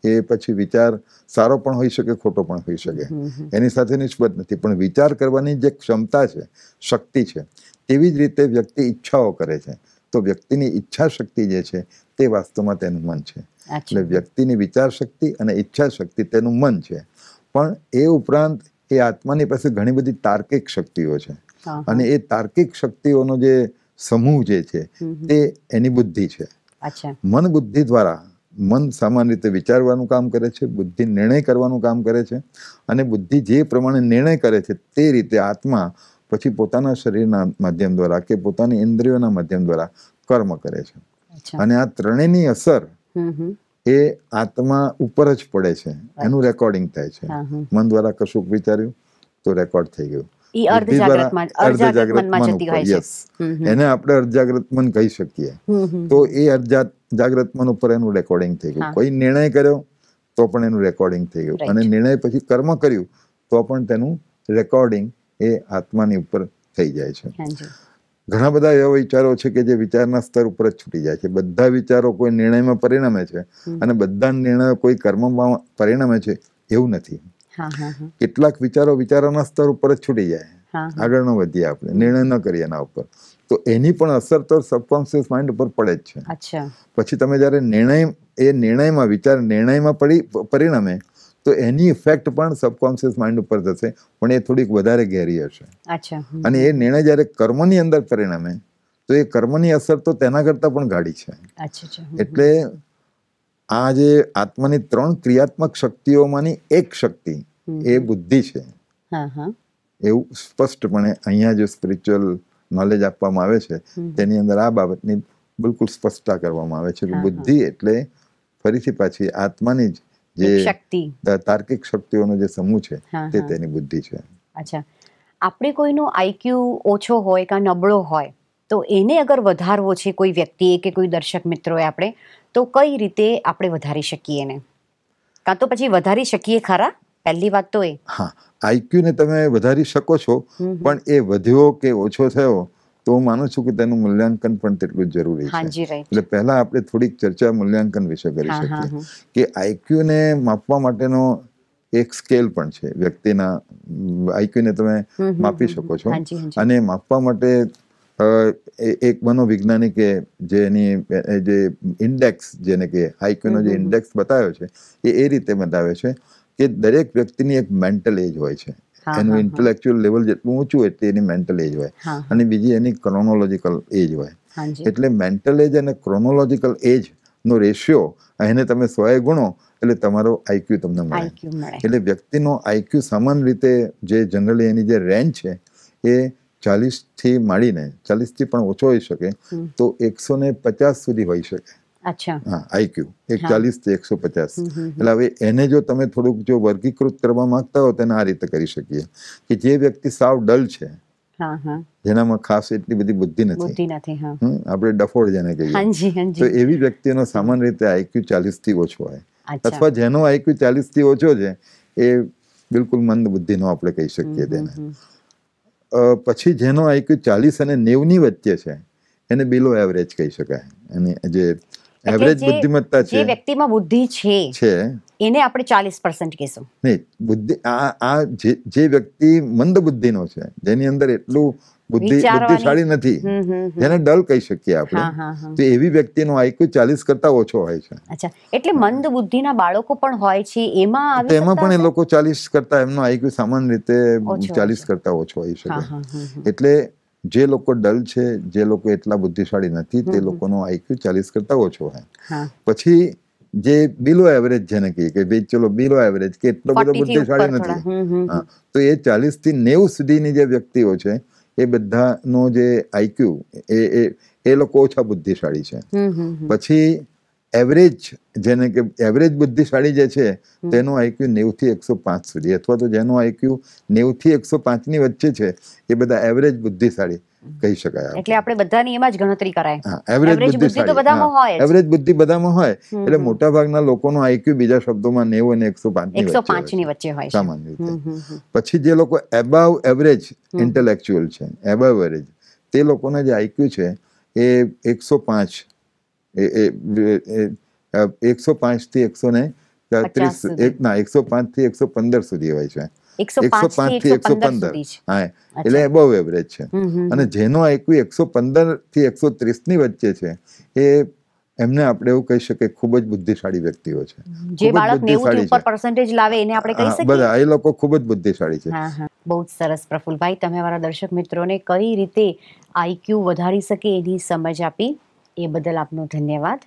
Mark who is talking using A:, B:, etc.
A: એ પછી વિચાર સારો પણ હોઈ શકે ખોટો પણ હોઈ શકે એની સાથે નિસ્બત નથી પણ વિચાર કરવાની જે ક્ષમતા છે શક્તિ છે તેવી જ રીતે વ્યક્તિ ઈચ્છાઓ કરે છે તો વ્યક્તિની ઈચ્છા શક્તિ જે છે તે વાસ્તવમાં તેનું મન છે એટલે વ્યક્તિની વિચાર શક્તિ અને ઈચ્છા શક્તિ તેનું મન છે પણ એ ઉપરાંત એ આત્માની પાસે ઘણી બધી તાર્કિક શક્તિઓ છે અને એ તાર્કિક શક્તિઓનો જે સમૂહ જે છે તે એની બુદ્ધિ છે મન બુદ્ધિ દ્વારા મન સામાન્ય રીતે વિચારવાનું કામ કરે છે બુદ્ધિ નિર્ણય કરવાનું કામ કરે છે અને બુદ્ધિ જે પ્રમાણે નિર્ણય કરે છે તે રીતે આત્મા પછી પોતાના શરીરના માધ્યમ દ્વારા કે પોતાની ઇન્દ્રિયોના માધ્યમ દ્વારા કર્મ કરે છે અને આ ત્રણેયની અસર એ આત્મા ઉપર જ પડે છે એનું રેકોર્ડિંગ થાય છે મન દ્વારા કશુંક વિચાર્યું તો રેકોર્ડ થઈ ગયું એને આપણે અર્ધજાગ્રત મન કહી શકીએ તો એ જાગ્રત મન ઉપર એનું રેકોર્ડિંગ થઈ ગયું કોઈ નિર્ણય કર્યો તો પણ એનું રેકોર્ડિંગ થઈ ગયું અને નિર્ણય પછી કર્મ કર્યું તો પણ તેનું રેકોર્ડિંગ એ આત્માની ઉપર થઈ જાય છે ઘણા બધા એવા વિચારો છે કે જે વિચારના સ્તર ઉપર જ છૂટી જાય છે બધા વિચારો કોઈ નિર્ણયમાં પરિણમે છે અને બધા નિર્ણયો કોઈ કર્મમાં પરિણમે છે એવું નથી કેટલાક વિચારો વિચારોના સ્તર ઉપર જ છૂટી જાય આગળ ન વધીએ આપણે નિર્ણય ન કરીએ એના ઉપર તો એની પણ અસર તો સબકોન્શિયસ માઇન્ડ ઉપર પડે જ છે પછી તમે જ્યારે નિર્ણય એ નિર્ણયમાં વિચાર નિર્ણયમાં પડી પરિણમે તો એની ઇફેક્ટ પણ સબકોન્શિયસ માઇન્ડ ઉપર થશે પણ એ થોડીક વધારે ઘેરી
B: હશે અને એ
A: નિર્ણય જ્યારે કર્મની અંદર પરિણમે તો એ કર્મની અસર તો તેના કરતાં પણ ગાડી
B: છે એટલે
A: આ જે આત્માની ત્રણ ક્રિયાત્મક શક્તિઓમાંની એક શક્તિ એ બુદ્ધિ છે એવું સ્પષ્ટપણે અહીંયા જે સ્પિરિચ્યુઅલ નોલેજ આપવામાં આવે છે તેની અંદર આ બાબતની બિલકુલ સ્પષ્ટતા કરવામાં આવે છે કે બુદ્ધિ એટલે ફરીથી પાછી આત્માની જ જે તાર્કિક શક્તિઓનો જે સમૂહ છે તે તેની બુદ્ધિ છે અચ્છા
B: આપણે કોઈનો આઈક્યુ ઓછો હોય કે નબળો હોય તો એને અગર વધારવો છે કોઈ વ્યક્તિએ કે કોઈ દર્શક મિત્રોએ આપણે તો કઈ રીતે આપણે વધારી શકીએ એને કાં તો પછી વધારી શકીએ ખરા પહેલી વાત તો એ
A: હા આઈક્યુ ને તમે વધારી શકો છો પણ એ વધ્યો કે ઓછો થયો તો હું માનું છું કે તેનું મૂલ્યાંકન પણ તેટલું જરૂરી
B: છે એટલે
A: પહેલા આપણે થોડીક ચર્ચા મૂલ્યાંકન વિશે કરી શકીએ કે આઈક્યુ ને માપવા માટેનો એક સ્કેલ પણ છે વ્યક્તિના આઈક્યુ ને તમે માપી શકો છો અને માપવા માટે એક મનોવૈજ્ઞાનિકે જે એની જે ઇન્ડેક્સ જેને કે આઈક્યુ નો જે ઇન્ડેક્સ બતાવ્યો છે એ એ રીતે બતાવે છે કે દરેક વ્યક્તિની એક મેન્ટલ એજ હોય છે એનું ઇન્ટેલેક્ચ્યુઅલ લેવલ જેટલું ઊંચું એટલે એની મેન્ટલ એજ હોય અને બીજી એની ક્રોનોલોજીકલ એજ હોય એટલે મેન્ટલ એજ અને ક્રોનોલોજીકલ એજ નો રેશિયો એને તમે સો ગુણો એટલે તમારો આઈક્યુ તમને
B: મળે એટલે
A: વ્યક્તિનો આઈક્યુ સામાન્ય રીતે જે જનરલી એની જે રેન્જ છે એ ચાલીસથી માંડીને ચાલીસથી પણ ઓછો હોઈ શકે તો એકસો ને પચાસ સુધી હોઈ શકે
B: આઈક્યુ
A: એકચાલીસ થી એકસો પચાસ એટલે હવે એને જો તમે થોડુંક જો વર્ગીકૃત કરવા માંગતા હો તેને આ રીતે કરી શકીએ કે જે વ્યક્તિ સાવ ડલ છે જેનામાં ખાસ એટલી બધી બુદ્ધિ નથી
B: આપણે
A: ડફોડ જેને કહીએ તો એવી વ્યક્તિનો સામાન્ય રીતે આઈક્યુ ચાલીસ થી ઓછો હોય અથવા જેનો આઈક્યુ ચાલીસ થી ઓછો છે એ બિલકુલ મંદ બુદ્ધિનો આપણે કહી શકીએ તેને પછી જેનો આઈક્યુ ચાલીસ અને નેવની વચ્ચે છે એને બિલો એવરેજ કહી શકાય અને જે એવરેજ બુદ્ધિમત્તા છે જે
B: વ્યક્તિમાં બુદ્ધિ છે છે એને આપણે ચાલીસ પર્સન્ટ નહીં
A: બુદ્ધિ આ આ જે વ્યક્તિ મંદ બુદ્ધિનો છે જેની અંદર એટલું બુદ્ધિ બુદ્ધિશાળી નથી જેને ડલ કહી શકીએ આપણે તો એવી વ્યક્તિનો આઈક્યુ ચાલીસ કરતા ઓછો હોય છે અચ્છા
B: એટલે મંદ બુદ્ધિના બાળકો પણ હોય છે એમાં એમાં પણ એ
A: લોકો ચાલીસ કરતા એમનો આઈક્યુ સામાન્ય રીતે ચાલીસ કરતા ઓછો હોય શકે એટલે જે લોકો ડલ છે જે લોકો એટલા બુદ્ધિશાળી નથી તે લોકોનો આઈક્યુ ચાલીસ કરતા ઓછો હોય પછી જે બિલો એવરેજ જેને કહીએ કે ભાઈ ચલો બિલો એવરેજ કે એટલો બધો બુદ્ધિશાળી
B: નથી
A: તો એ ચાલીસ થી નેવું સુધીની જે વ્યક્તિઓ છે એ બધાનો જે આઈક્યુ એ એ લોકો ઓછા બુદ્ધિશાળી છે પછી એવરેજ જેને કે એવરેજ બુદ્ધિશાળી જે છે તેનું આઈક્યુ નેવુંથી એકસો પાંચ સુધી અથવા તો જેનું આઈક્યુ નેવુંથી એકસો પાંચની વચ્ચે છે એ બધા એવરેજ બુદ્ધિશાળી કહી શકાય
B: એટલે આપણે બધાની એમાં જ ગણતરી કરાય
A: એવરેજ બુદ્ધિ તો બધામાં હોય એવરેજ બુદ્ધિ બધામાં હોય એટલે મોટા ભાગના લોકોનો આઈક્યુ બીજા શબ્દોમાં 90 અને 105 ની 105
B: ની વચ્ચે હોય સામાન્ય રીતે
A: પછી જે લોકો એબાવ એવરેજ ઇન્ટેલેક્ચ્યુઅલ છે એબાવ એવરેજ તે લોકોના જે આઈક્યુ છે એ 105 એકસો પાંચ થી એકસો ને ત્રીસ એક ના એકસો પાંચ થી એકસો પંદર સુધી હોય છે એકસો પાંચ થી એકસો પંદર હા એટલે બહુ એવરેજ છે અને જેનો આઈક્યુ એકસો પંદર થી એકસો ત્રીસ ની વચ્ચે છે એ એમને આપણે એવું કહી શકીએ ખૂબ જ બુદ્ધિશાળી વ્યક્તિઓ છે
B: જે બાળક 90 ઉપર પર્સન્ટેજ લાવે એને આપણે કહી શકીએ
A: બધા એ લોકો ખૂબ જ બુદ્ધિશાળી છે
B: બહુ જ સરસ પ્રફુલભાઈ તમે મારા દર્શક મિત્રોને કઈ રીતે આઈક્યુ વધારી શકે એની સમજ આપી એ બદલ આપનો ધન્યવાદ